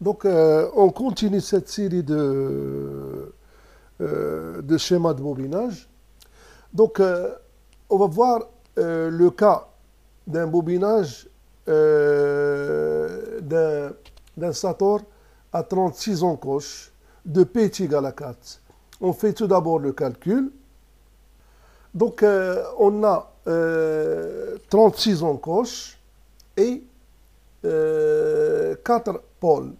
Donc, euh, on continue cette série de, euh, schémas de bobinage. Donc, euh, on va voir le cas d'un bobinage d'un Sator à 36 encoches de P égale à 4. On fait tout d'abord le calcul. Donc, on a 36 encoches et 4 pôles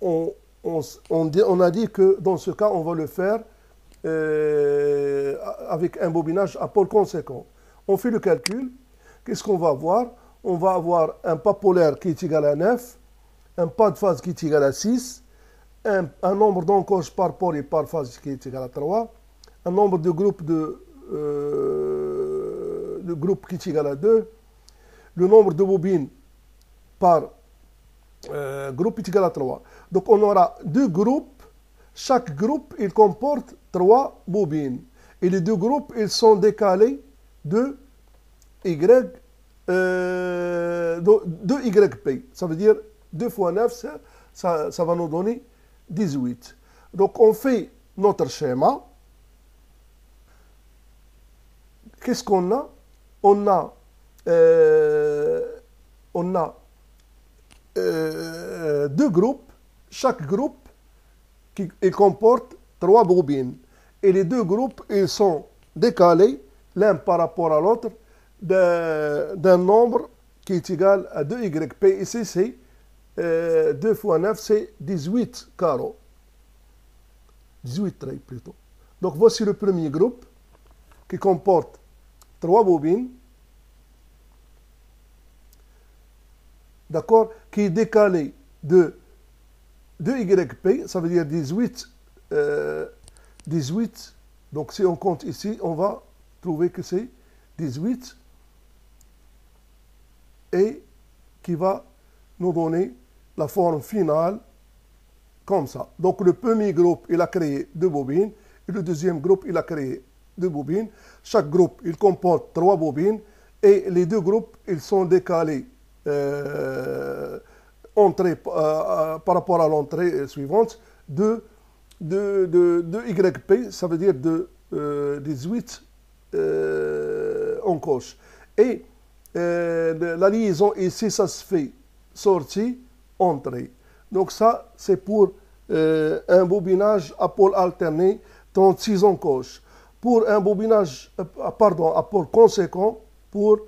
on, on, on, a dit que dans ce cas, on va le faire euh, avec un bobinage à pôle conséquent. On fait le calcul. Qu'est-ce qu'on va avoir On va avoir un pas polaire qui est égal à 9, un pas de phase qui est égal à 6, un, nombre d'encoches par pôle et par phase qui est égal à 3, un nombre de groupes, de, euh, de groupes qui est égal à 2, le nombre de bobines par euh, égal à 3. Donc on aura deux groupes. Chaque groupe, il comporte trois bobines. Et les deux groupes, ils sont décalés de Y, euh, de, YP. Ça veut dire 2 fois 9, ça, va nous donner 18. Donc on fait notre schéma. Qu'est-ce qu'on a On a, euh, on a euh, deux groupes. Chaque groupe qui, comporte trois bobines. Et les deux groupes, ils sont décalés l'un par rapport à l'autre d'un nombre qui est égal à 2YP. Ici, c'est 2 euh, fois 9, c'est 18 carreaux. 18 traits plutôt. Donc voici le premier groupe qui comporte trois bobines. d'accord, qui est décalé de 2YP, ça veut dire 18, 18, euh, donc si on compte ici, on va trouver que c'est 18 et qui va nous donner la forme finale comme ça. Donc le premier groupe, il a créé deux bobines, et le deuxième groupe, il a créé deux bobines. Chaque groupe, il comporte trois bobines, et les deux groupes, ils sont décalés euh, entrée, euh, euh, par rapport à l'entrée suivante de, de, de, de, YP, ça veut dire de 18 encoches. Et la liaison ici, ça se fait sortie, entrée. Donc ça, c'est pour un bobinage à pôle alterné, 36 encoches. Pour un bobinage, pardon, à pôle conséquent, pour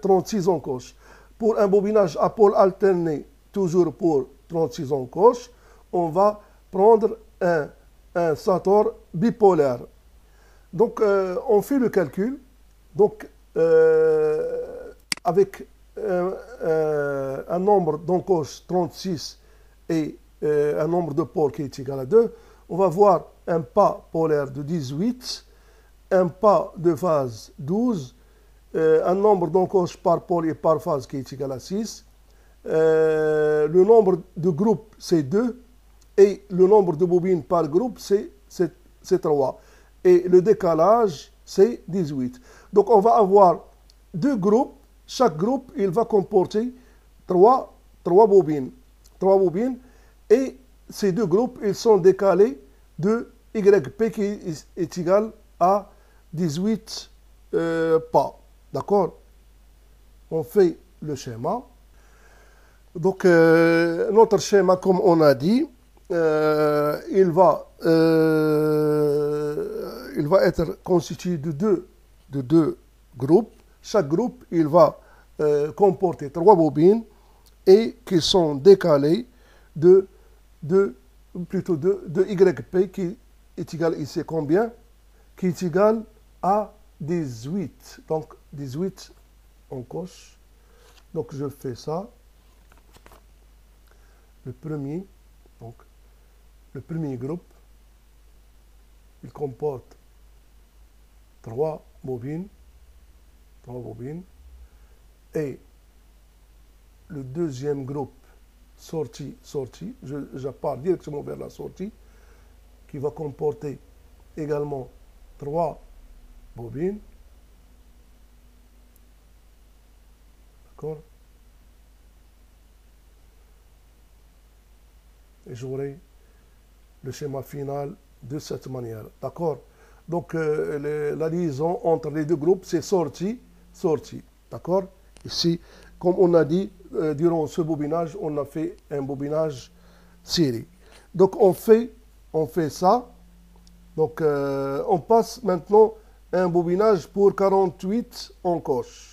36 encoches pour un bobinage à pôle alterné, toujours pour 36 encoches, on va prendre un, sator bipolaire. Donc, euh, on fait le calcul. Donc, euh, avec euh, un nombre d'encoches 36 et un nombre de pôles qui est égal à 2, on va voir un pas polaire de 18, un pas de phase 12, euh, un nombre d'encoches par pôle et par phase qui est égal à 6. Euh, le nombre de groupes, c'est 2. Et le nombre de bobines par groupe, c'est 3. Et le décalage, c'est 18. Donc on va avoir deux groupes. Chaque groupe, il va comporter 3, bobines. bobines. Et ces deux groupes, ils sont décalés de YP qui est égal à 18 euh, pas. D'accord On fait le schéma. Donc, euh, notre schéma, comme on a dit, euh, il, va, euh, il va être constitué de deux, de deux groupes. Chaque groupe, il va comporter trois bobines et qui sont décalées de, de plutôt de, de YP qui est égal ici combien Qui est égal à 18. Donc 18, en coche. Donc je fais ça. Le premier, donc le premier groupe, il comporte trois bobines, trois bobines, et le deuxième groupe sortie, sortie, je, je pars directement vers la sortie, qui va comporter également trois bobine. D'accord Et j'aurai le schéma final de cette manière. D'accord Donc, la liaison entre les deux groupes, c'est sorti, sorti. D'accord Ici, comme on a dit, durant ce bobinage, on a fait un bobinage série. Donc, on fait, on fait ça. Donc, on passe maintenant un bobinage pour 48 en coche.